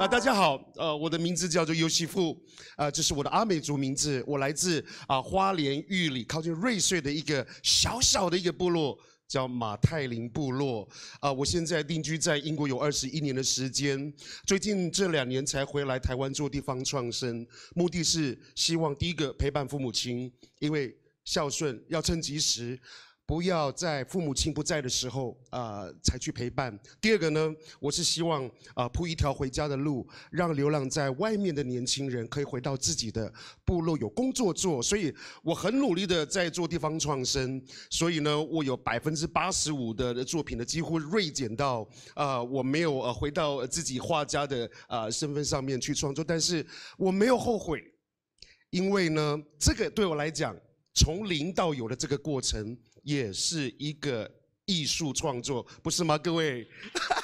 啊，大家好，呃，我的名字叫做尤西富，啊，这是我的阿美族名字，我来自啊花莲玉里靠近瑞穗的一个小小的一个部落，叫马泰林部落，啊，我现在定居在英国有二十一年的时间，最近这两年才回来台湾做地方创生，目的是希望第一个陪伴父母亲，因为孝顺要趁及时。不要在父母亲不在的时候啊，才去陪伴。第二个呢，我是希望啊铺一条回家的路，让流浪在外面的年轻人可以回到自己的部落有工作做。所以我很努力的在做地方创生。所以呢，我有百分之八十五的作品呢，几乎锐减到啊，我没有回到自己画家的啊身份上面去创作。但是我没有后悔，因为呢，这个对我来讲。从零到有的这个过程，也是一个艺术创作，不是吗，各位？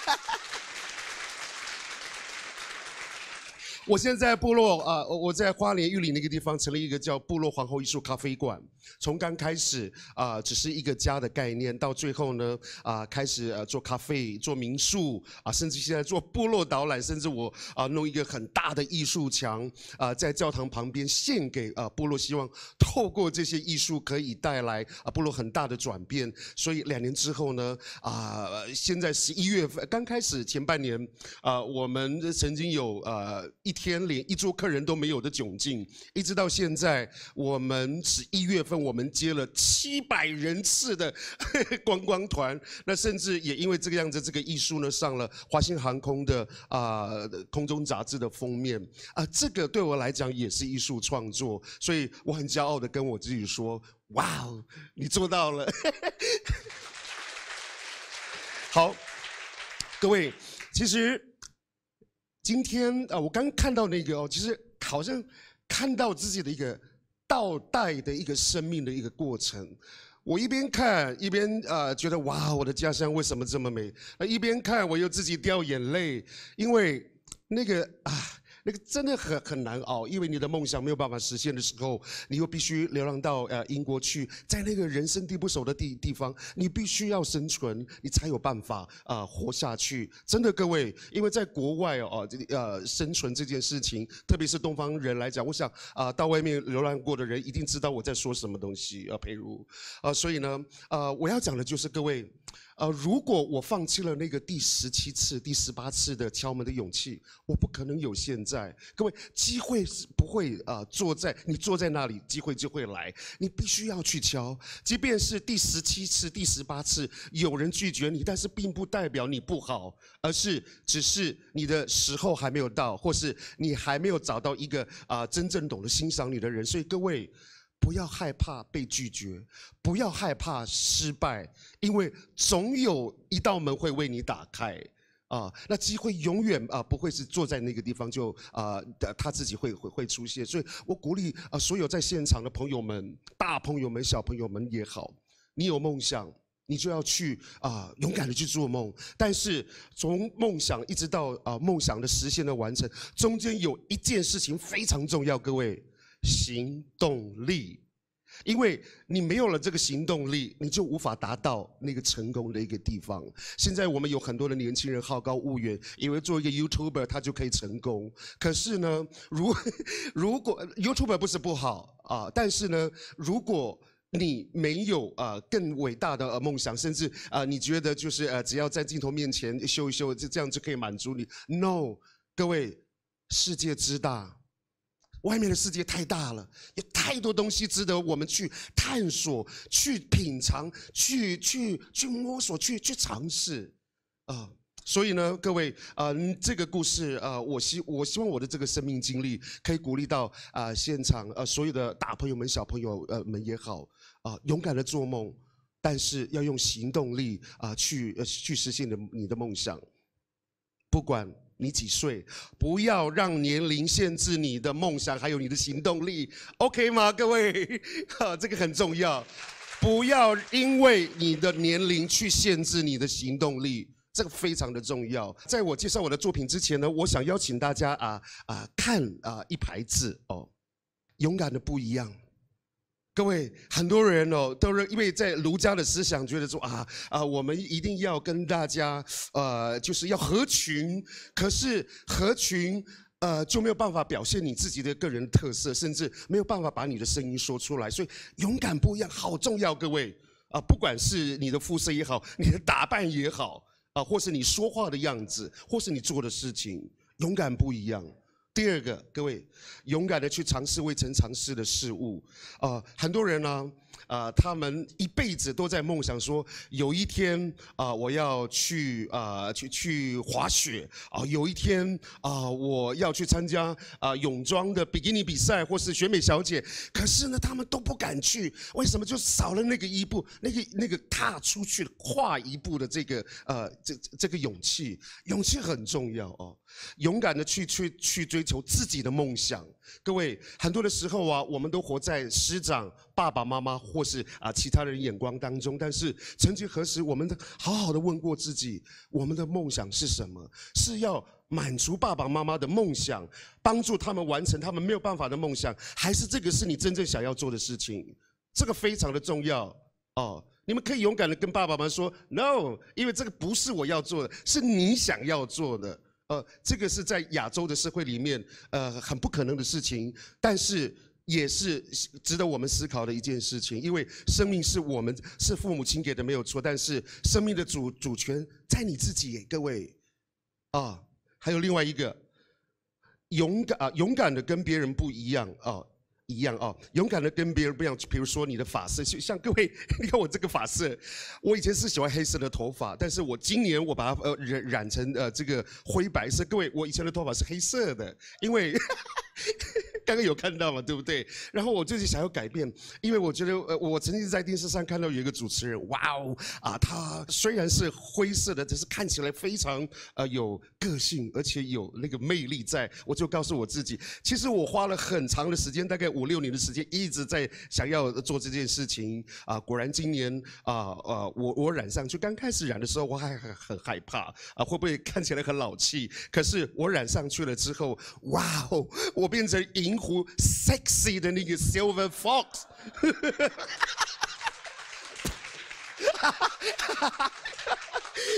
我现在部落啊，我在花莲玉里那个地方，成立一个叫部落皇后艺术咖啡馆。从刚开始啊，只是一个家的概念，到最后呢啊，开始呃做咖啡、做民宿啊，甚至现在做部落导览，甚至我啊，弄一个很大的艺术墙啊，在教堂旁边献给啊部落，希望透过这些艺术可以带来啊部落很大的转变。所以两年之后呢啊，现在十一月份刚开始前半年啊，我们曾经有呃一。天，连一桌客人都没有的窘境，一直到现在，我们是一月份，我们接了七百人次的观光团，那甚至也因为这个样子，这个艺术呢上了华星航空的啊空中杂志的封面啊，这个对我来讲也是艺术创作，所以我很骄傲的跟我自己说，哇哦，你做到了！好，各位，其实。今天啊，我刚看到那个，哦，其实好像看到自己的一个倒带的一个生命的一个过程。我一边看一边啊，觉得哇，我的家乡为什么这么美？啊，一边看我又自己掉眼泪，因为那个啊。那个真的很很难熬，因为你的梦想没有办法实现的时候，你又必须流浪到呃英国去，在那个人生地不熟的地地方，你必须要生存，你才有办法啊活下去。真的，各位，因为在国外哦，呃，生存这件事情，特别是东方人来讲，我想啊，到外面流浪过的人一定知道我在说什么东西啊，佩如啊，所以呢，啊，我要讲的就是各位。呃，如果我放弃了那个第十七次、第十八次的敲门的勇气，我不可能有现在。各位，机会是不会啊，坐在你坐在那里，机会就会来。你必须要去敲，即便是第十七次、第十八次有人拒绝你，但是并不代表你不好，而是只是你的时候还没有到，或是你还没有找到一个啊真正懂得欣赏你的人。所以各位。不要害怕被拒绝，不要害怕失败，因为总有一道门会为你打开啊！那机会永远啊不会是坐在那个地方就啊，的他自己会会会出现。所以我鼓励啊所有在现场的朋友们，大朋友们、小朋友们也好，你有梦想，你就要去啊勇敢的去做梦。但是从梦想一直到啊梦想的实现的完成，中间有一件事情非常重要，各位。行动力，因为你没有了这个行动力，你就无法达到那个成功的一个地方。现在我们有很多的年轻人好高骛远，以为做一个 Youtuber 他就可以成功。可是呢，如 如果 Youtuber 不是不好啊，但是呢，如果你没有呃更伟大的呃梦想，甚至啊你觉得就是呃只要在镜头面前秀一秀，这样就可以满足你？No，各位，世界之大。外面的世界太大了，有太多东西值得我们去探索、去品尝、去去去摸索、去去尝试，啊！所以呢，各位，嗯，这个故事，呃，我希我希望我的这个生命经历可以鼓励到啊，现场呃所有的大朋友们、小朋友呃们也好，啊，勇敢的做梦，但是要用行动力啊去去实现的你的梦想，不管。你几岁？不要让年龄限制你的梦想，还有你的行动力，OK 吗？各位，哈，这个很重要，不要因为你的年龄去限制你的行动力，这个非常的重要。在我介绍我的作品之前呢，我想邀请大家啊啊看啊一排字哦，勇敢的不一样。各位，很多人哦，都是因为在儒家的思想，觉得说啊啊，我们一定要跟大家，呃，就是要合群。可是合群，呃，就没有办法表现你自己的个人特色，甚至没有办法把你的声音说出来。所以，勇敢不一样，好重要，各位啊！不管是你的肤色也好，你的打扮也好，啊，或是你说话的样子，或是你做的事情，勇敢不一样。第二个，各位勇敢的去尝试未曾尝试的事物啊，很多人呢。啊，他们一辈子都在梦想说，有一天啊，我要去啊，去去滑雪啊，有一天啊，我要去参加啊泳装的比基尼比赛或是选美小姐。可是呢，他们都不敢去，为什么就少了那个一步，那个那个踏出去跨一步的这个呃这这个勇气？勇气很重要哦，勇敢的去去去追求自己的梦想。各位，很多的时候啊，我们都活在师长、爸爸妈妈或是啊其他人眼光当中。但是，曾几何时，我们好好的问过自己，我们的梦想是什么？是要满足爸爸妈妈的梦想，帮助他们完成他们没有办法的梦想，还是这个是你真正想要做的事情？这个非常的重要哦！你们可以勇敢的跟爸爸妈妈说 “no”，因为这个不是我要做的，是你想要做的。呃，这个是在亚洲的社会里面，呃，很不可能的事情，但是也是值得我们思考的一件事情。因为生命是我们是父母亲给的，没有错。但是生命的主主权在你自己，各位。啊，还有另外一个，勇敢啊，勇敢的跟别人不一样啊。一样哦，勇敢的跟别人不一样。比如说你的发色，像各位，你看我这个发色，我以前是喜欢黑色的头发，但是我今年我把它呃染染成呃这个灰白色。各位，我以前的头发是黑色的，因为。刚刚有看到嘛，对不对？然后我就是想要改变，因为我觉得呃，我曾经在电视上看到有一个主持人，哇哦，啊，他虽然是灰色的，只是看起来非常呃有个性，而且有那个魅力在。我就告诉我自己，其实我花了很长的时间，大概五六年的时间，一直在想要做这件事情。啊，果然今年啊呃我我染上去，刚开始染的时候我还很很害怕，啊会不会看起来很老气？可是我染上去了之后，哇哦，我变成银。w h sexy 的那个 silver fox？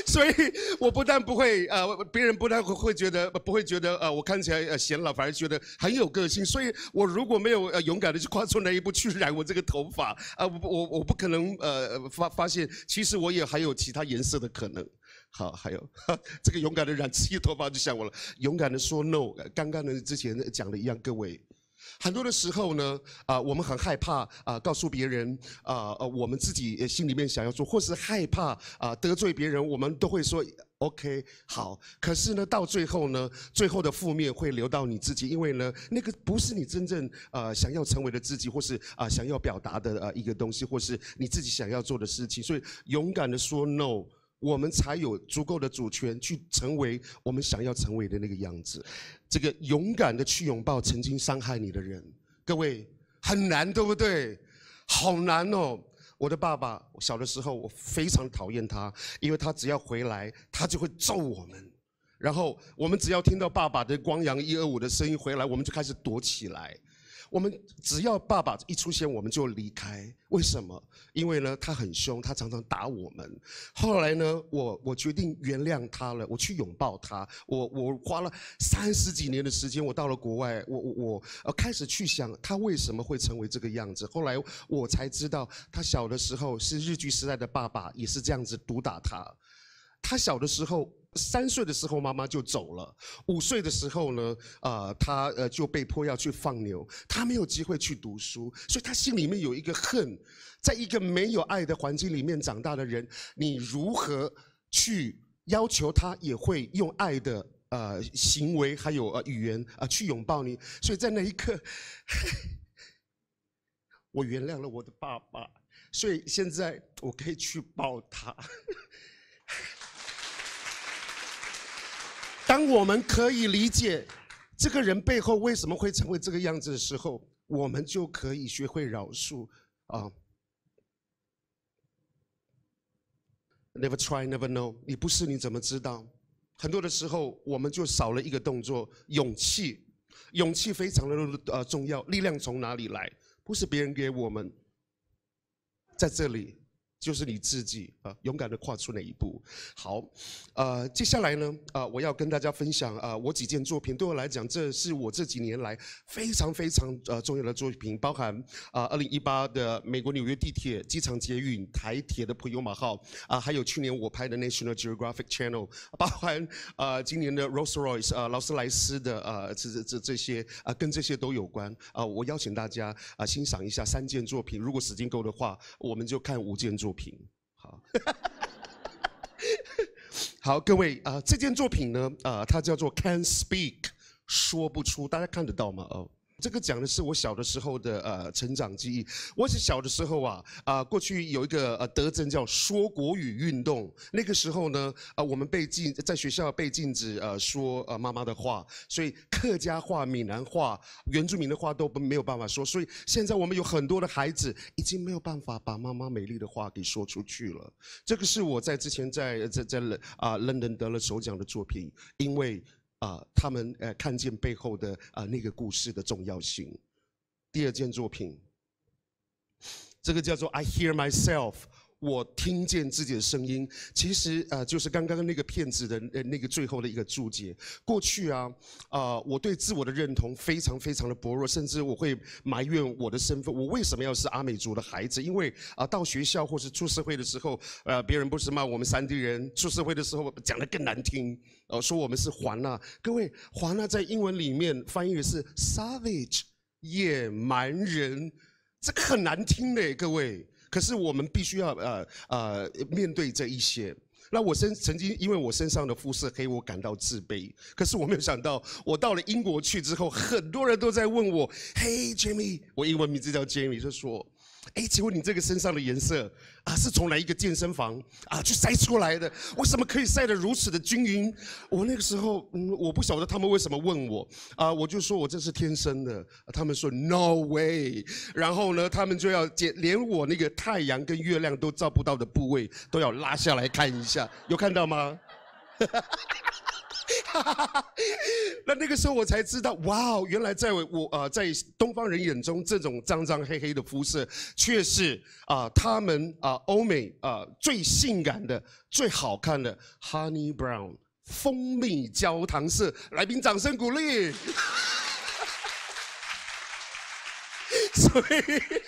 所以我不但不会呃，别人不但会觉得不会觉得呃，我看起来呃显老，反而觉得很有个性。所以，我如果没有勇敢的去跨出那一步去染我这个头发啊，我我我不可能呃发发现，其实我也还有其他颜色的可能。好，还有 这个勇敢的染七头发就像我了。勇敢的说 no，刚刚呢之前讲的一样，各位很多的时候呢啊，我们很害怕啊，告诉别人啊，呃，我们自己心里面想要做，或是害怕啊得罪别人，我们都会说 OK 好。可是呢，到最后呢，最后的负面会留到你自己，因为呢，那个不是你真正呃想要成为的自己，或是啊想要表达的呃一个东西，或是你自己想要做的事情。所以勇敢的说 no。我们才有足够的主权去成为我们想要成为的那个样子。这个勇敢的去拥抱曾经伤害你的人，各位很难，对不对？好难哦！我的爸爸小的时候，我非常讨厌他，因为他只要回来，他就会揍我们。然后我们只要听到爸爸的光阳一二五的声音回来，我们就开始躲起来。我们只要爸爸一出现，我们就离开。为什么？因为呢，他很凶，他常常打我们。后来呢，我我决定原谅他了，我去拥抱他。我我花了三十几年的时间，我到了国外，我我我开始去想他为什么会成为这个样子。后来我才知道，他小的时候是日据时代的爸爸，也是这样子毒打他。他小的时候。三岁的时候，妈妈就走了。五岁的时候呢，啊，他呃就被迫要去放牛，他没有机会去读书，所以他心里面有一个恨。在一个没有爱的环境里面长大的人，你如何去要求他也会用爱的呃行为，还有呃语言啊去拥抱你？所以在那一刻，我原谅了我的爸爸，所以现在我可以去抱他。当我们可以理解这个人背后为什么会成为这个样子的时候，我们就可以学会饶恕啊。Never try, never know。你不是你怎么知道？很多的时候我们就少了一个动作——勇气。勇气非常的呃重要。力量从哪里来？不是别人给我们，在这里。就是你自己啊，勇敢的跨出那一步。好，呃，接下来呢，啊，我要跟大家分享啊，我几件作品。对我来讲，这是我这几年来非常非常呃重要的作品，包含啊，二零一八的美国纽约地铁、机场捷运、台铁的普悠马号啊，还有去年我拍的 National Geographic Channel，包含啊，今年的 Rolls Royce 啊，劳斯莱斯的啊，这这这这些啊，跟这些都有关啊。我邀请大家啊，欣赏一下三件作品。如果时间够的话，我们就看五件作。作品好，好，各位啊，这件作品呢啊，它叫做 c a n Speak，说不出，大家看得到吗？哦。这个讲的是我小的时候的呃成长记忆。我是小的时候啊啊，过去有一个呃德政叫说国语运动。那个时候呢，啊我们被禁在学校被禁止呃说呃妈妈的话，所以客家话、闽南话、原住民的话都没有办法说。所以现在我们有很多的孩子已经没有办法把妈妈美丽的话给说出去了。这个是我在之前在在在啊伦敦得了首奖的作品，因为。啊，他们呃看见背后的啊那个故事的重要性。第二件作品，这个叫做《I Hear Myself》。我听见自己的声音，其实呃就是刚刚那个骗子的呃那个最后的一个注解。过去啊，啊我对自我的认同非常非常的薄弱，甚至我会埋怨我的身份。我为什么要是阿美族的孩子？因为啊到学校或是出社会的时候，呃别人不是骂我们山地人，出社会的时候讲的更难听，呃说我们是华纳。各位，华纳在英文里面翻译是 savage，野蛮人，这个很难听嘞，各位。可是我们必须要呃呃面对这一些。那我身曾经因为我身上的肤色黑，我感到自卑。可是我没有想到，我到了英国去之后，很多人都在问我：“嘿，Jimmy，我英文名字叫 Jimmy。”就说。哎，请问你这个身上的颜色啊，是从哪一个健身房啊去晒出来的？为什么可以晒得如此的均匀？我那个时候，嗯，我不晓得他们为什么问我啊，我就说我这是天生的。他们说 No way，然后呢，他们就要连连我那个太阳跟月亮都照不到的部位都要拉下来看一下，有看到吗？哈哈哈哈哈哈那那个时候我才知道，哇哦，原来在我啊，在东方人眼中，这种脏脏黑黑的肤色，却是啊，他们啊，欧美啊，最性感的、最好看的，Honey Brown（ 蜂蜜焦糖色）。来，宾，掌声鼓励。所以。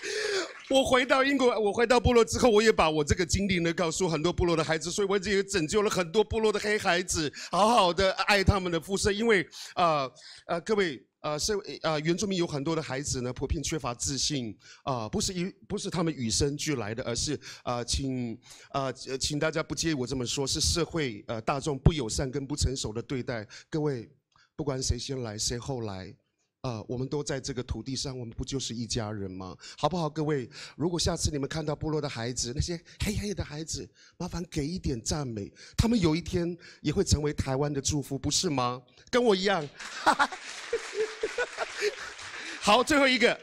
我回到英国，我回到部落之后，我也把我这个经历呢告诉很多部落的孩子，所以我也拯救了很多部落的黑孩子，好好的爱他们的肤色。因为啊啊，各位啊，社啊，原住民有很多的孩子呢，普遍缺乏自信啊，不是与不是他们与生俱来的，而是啊，请啊，请大家不介意我这么说，是社会呃大众不友善跟不成熟的对待。各位，不管谁先来，谁后来。啊，我们都在这个土地上，我们不就是一家人吗？好不好，各位？如果下次你们看到部落的孩子，那些黑黑的孩子，麻烦给一点赞美，他们有一天也会成为台湾的祝福，不是吗？跟我一样。好，最后一个，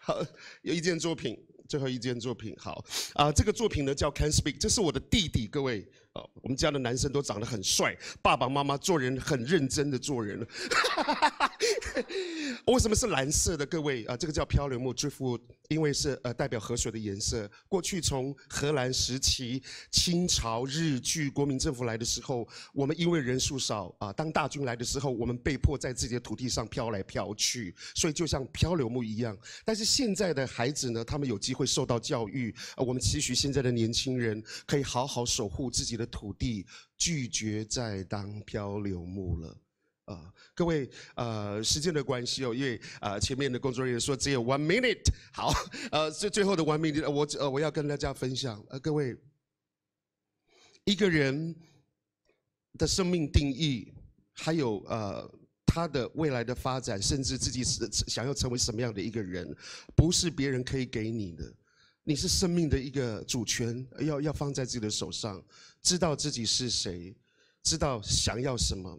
好，有一件作品，最后一件作品，好。啊，这个作品呢叫 Can Speak，这是我的弟弟，各位。啊，我们家的男生都长得很帅，爸爸妈妈做人很认真的做人 为什么是蓝色的？各位啊，这个叫漂流木，这幅因为是呃代表河水的颜色。过去从荷兰时期、清朝、日据、国民政府来的时候，我们因为人数少啊，当大军来的时候，我们被迫在自己的土地上飘来飘去，所以就像漂流木一样。但是现在的孩子呢，他们有机会受到教育，我们期许现在的年轻人可以好好守护自己的土地，拒绝再当漂流木了。啊，各位，呃，时间的关系哦，因为啊，前面的工作人员说只有 one minute。好，呃，最最后的 one minute，我呃，我要跟大家分享。呃，各位，一个人的生命定义，还有呃，他的未来的发展，甚至自己是想要成为什么样的一个人，不是别人可以给你的。你是生命的一个主权，要要放在自己的手上，知道自己是谁，知道想要什么。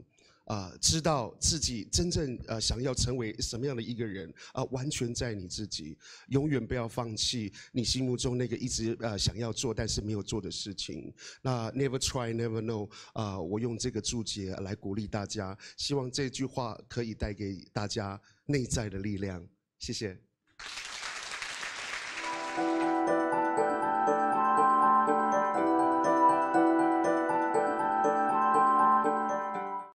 啊，知道自己真正呃想要成为什么样的一个人啊，完全在你自己，永远不要放弃你心目中那个一直呃想要做但是没有做的事情。那 Never try, never know 啊，我用这个注解来鼓励大家，希望这句话可以带给大家内在的力量。谢谢。